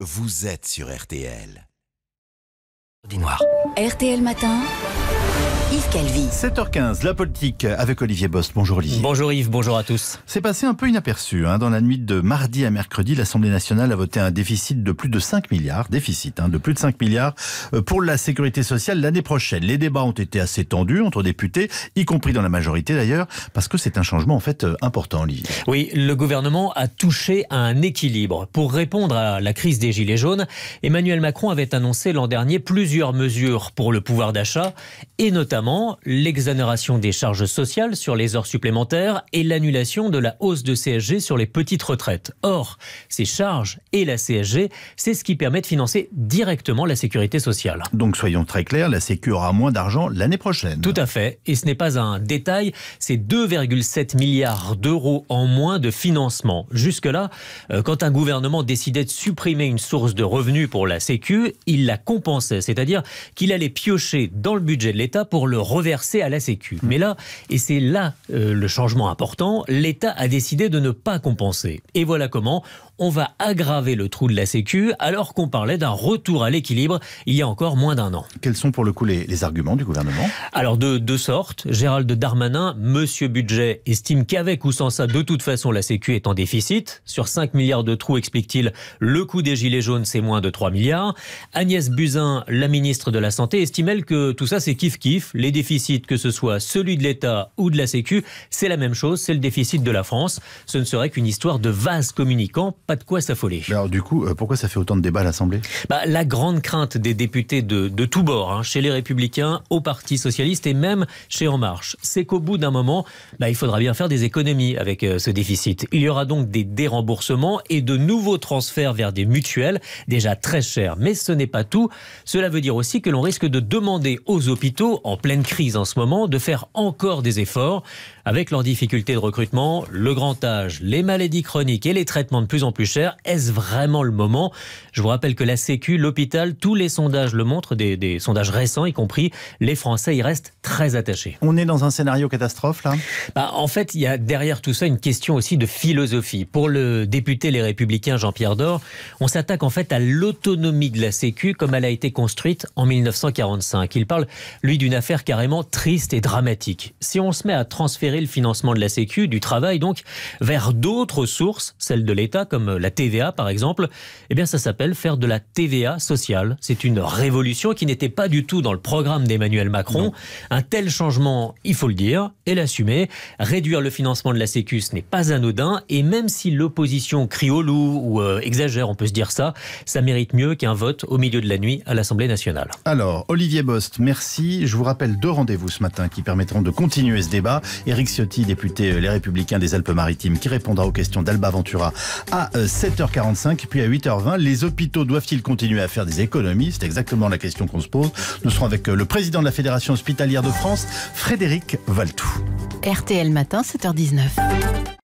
Vous êtes sur RTL. Des RTL Matin. Yves Calvi. 7h15, la politique avec Olivier Bost. Bonjour Olivier. Bonjour Yves, bonjour à tous. C'est passé un peu inaperçu. Hein. Dans la nuit de mardi à mercredi, l'Assemblée nationale a voté un déficit de plus de 5 milliards, déficit hein, de plus de 5 milliards euh, pour la sécurité sociale l'année prochaine. Les débats ont été assez tendus entre députés, y compris dans la majorité d'ailleurs, parce que c'est un changement en fait euh, important Olivier. Oui, le gouvernement a touché un équilibre. Pour répondre à la crise des Gilets jaunes, Emmanuel Macron avait annoncé l'an dernier plusieurs mesures pour le pouvoir d'achat et notamment notamment l'exonération des charges sociales sur les heures supplémentaires et l'annulation de la hausse de CSG sur les petites retraites. Or, ces charges et la CSG, c'est ce qui permet de financer directement la sécurité sociale. Donc soyons très clairs, la Sécu aura moins d'argent l'année prochaine. Tout à fait, et ce n'est pas un détail, c'est 2,7 milliards d'euros en moins de financement. Jusque-là, euh, quand un gouvernement décidait de supprimer une source de revenus pour la Sécu, il la compensait, c'est-à-dire qu'il allait piocher dans le budget de l'État pour le reverser à la Sécu. Mais là, et c'est là euh, le changement important, l'État a décidé de ne pas compenser. Et voilà comment on va aggraver le trou de la Sécu alors qu'on parlait d'un retour à l'équilibre il y a encore moins d'un an. Quels sont pour le coup les, les arguments du gouvernement Alors de deux sortes. Gérald Darmanin, monsieur budget, estime qu'avec ou sans ça, de toute façon, la Sécu est en déficit. Sur 5 milliards de trous, explique-t-il, le coût des gilets jaunes, c'est moins de 3 milliards. Agnès Buzyn, la ministre de la Santé, estime elle que tout ça, c'est kiff-kiff les déficits, que ce soit celui de l'État ou de la Sécu, c'est la même chose, c'est le déficit de la France. Ce ne serait qu'une histoire de vase communicant, pas de quoi s'affoler. Alors du coup, euh, pourquoi ça fait autant de débats à l'Assemblée bah, La grande crainte des députés de, tous bords, hein, chez les Républicains, au Parti Socialiste et même chez En Marche, c'est qu'au bout d'un moment, bah, il faudra bien faire des économies avec euh, ce déficit. Il y aura donc des déremboursements et de nouveaux transferts vers des mutuelles, déjà très chères. Mais ce n'est pas tout. Cela veut dire aussi que l'on risque de demander aux hôpitaux, en plein pleine crise en ce moment de faire encore des efforts avec leurs difficultés de recrutement, le grand âge, les maladies chroniques et les traitements de plus en plus chers. Est-ce vraiment le moment Je vous rappelle que la Sécu, l'hôpital, tous les sondages le montrent, des, sondages récents y compris, les Français y restent très attachés. On est dans un scénario catastrophe là bah, En fait, il y a derrière tout ça une question aussi de philosophie. Pour le député Les Républicains Jean-Pierre Dor, on s'attaque en fait à l'autonomie de la Sécu comme elle a été construite en 1945. Il parle, lui, d'une affaire carrément triste et dramatique. Si on se met à transférer le financement de la Sécu, du travail donc, vers d'autres sources, celles de l'État, comme la TVA par exemple, eh bien ça s'appelle faire de la TVA sociale. C'est une révolution qui n'était pas du tout dans le programme d'Emmanuel Macron. Un tel changement, il faut le dire, et l'assumer. Réduire le financement de la Sécu, ce n'est pas anodin, et même si l'opposition crie au loup ou euh, exagère, on peut se dire ça, ça mérite mieux qu'un vote au milieu de la nuit à l'Assemblée nationale. Alors, Olivier Bost, merci. Je vous rappelle deux rendez-vous ce matin qui permettront de continuer ce débat. Eric Éric député euh, Les Républicains des Alpes-Maritimes, qui répondra aux questions d'Alba Ventura à 7h45. Euh, puis à 8h20, les hôpitaux doivent-ils continuer à faire des économies C'est exactement la question qu'on se pose. Nous serons avec euh, le président de la Fédération hospitalière de France, Frédéric Valtou. RTL Matin, 7h19.